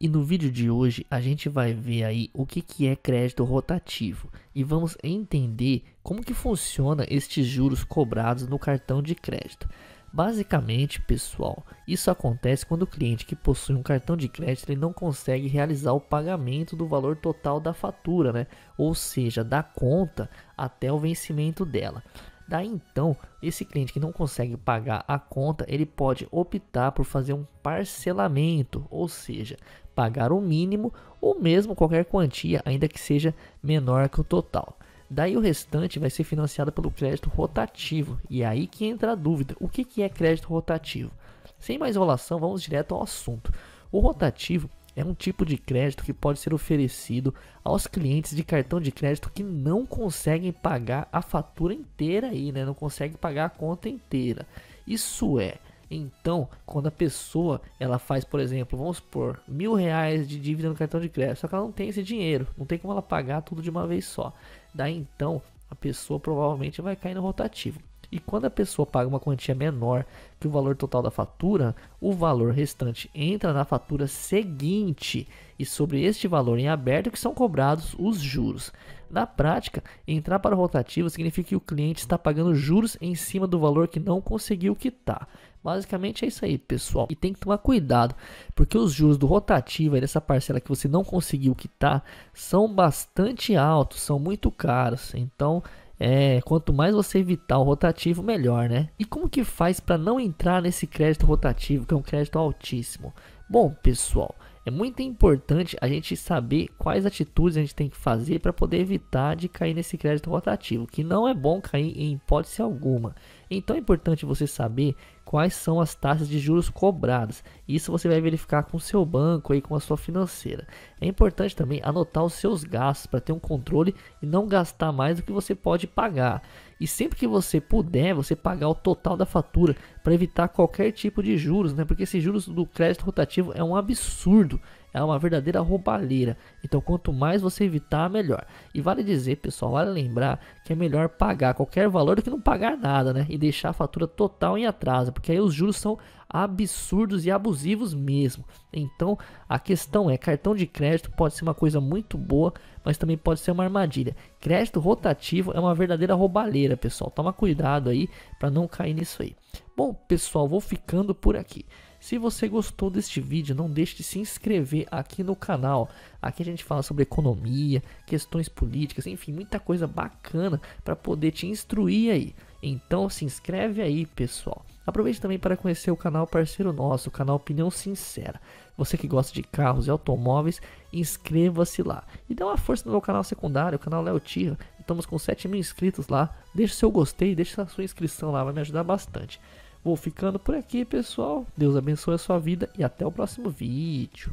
E no vídeo de hoje a gente vai ver aí o que, que é crédito rotativo e vamos entender como que funciona estes juros cobrados no cartão de crédito. Basicamente, pessoal, isso acontece quando o cliente que possui um cartão de crédito ele não consegue realizar o pagamento do valor total da fatura, né? ou seja, da conta até o vencimento dela. Daí então, esse cliente que não consegue pagar a conta, ele pode optar por fazer um parcelamento, ou seja, pagar o mínimo ou mesmo qualquer quantia, ainda que seja menor que o total. Daí o restante vai ser financiado pelo crédito rotativo. E é aí que entra a dúvida: o que é crédito rotativo? Sem mais enrolação, vamos direto ao assunto. O rotativo é um tipo de crédito que pode ser oferecido aos clientes de cartão de crédito que não conseguem pagar a fatura inteira aí, né? Não conseguem pagar a conta inteira. Isso é. Então, quando a pessoa ela faz, por exemplo, vamos supor, mil reais de dívida no cartão de crédito, só que ela não tem esse dinheiro, não tem como ela pagar tudo de uma vez só. Daí então, a pessoa provavelmente vai cair no rotativo. E quando a pessoa paga uma quantia menor que o valor total da fatura, o valor restante entra na fatura seguinte e sobre este valor em aberto que são cobrados os juros. Na prática, entrar para o rotativo significa que o cliente está pagando juros em cima do valor que não conseguiu quitar. Basicamente é isso aí, pessoal. E tem que tomar cuidado, porque os juros do rotativo, e dessa parcela que você não conseguiu quitar, são bastante altos, são muito caros. Então é, quanto mais você evitar o rotativo, melhor, né? E como que faz para não entrar nesse crédito rotativo, que é um crédito altíssimo? Bom, pessoal, é muito importante a gente saber quais atitudes a gente tem que fazer para poder evitar de cair nesse crédito rotativo, que não é bom cair em hipótese alguma. Então é importante você saber quais são as taxas de juros cobradas. Isso você vai verificar com o seu banco e com a sua financeira. É importante também anotar os seus gastos para ter um controle e não gastar mais do que você pode pagar. E sempre que você puder, você pagar o total da fatura para evitar qualquer tipo de juros, né? Porque esses juros do crédito rotativo é um absurdo é uma verdadeira roubalheira. Então, quanto mais você evitar, melhor. E vale dizer, pessoal, vale lembrar que é melhor pagar qualquer valor do que não pagar nada, né? E deixar a fatura total em atraso, porque aí os juros são absurdos e abusivos mesmo. Então, a questão é, cartão de crédito pode ser uma coisa muito boa, mas também pode ser uma armadilha. Crédito rotativo é uma verdadeira roubalheira, pessoal. Toma cuidado aí para não cair nisso aí. Bom, pessoal, vou ficando por aqui. Se você gostou deste vídeo, não deixe de se inscrever aqui no canal. Aqui a gente fala sobre economia, questões políticas, enfim, muita coisa bacana para poder te instruir aí. Então se inscreve aí, pessoal. Aproveite também para conhecer o canal parceiro nosso, o canal Opinião Sincera. Você que gosta de carros e automóveis, inscreva-se lá. E dê uma força no meu canal secundário, o canal Léo Tira. Estamos com 7 mil inscritos lá. Deixe seu gostei, deixe a sua inscrição lá, vai me ajudar bastante. Vou ficando por aqui, pessoal. Deus abençoe a sua vida e até o próximo vídeo.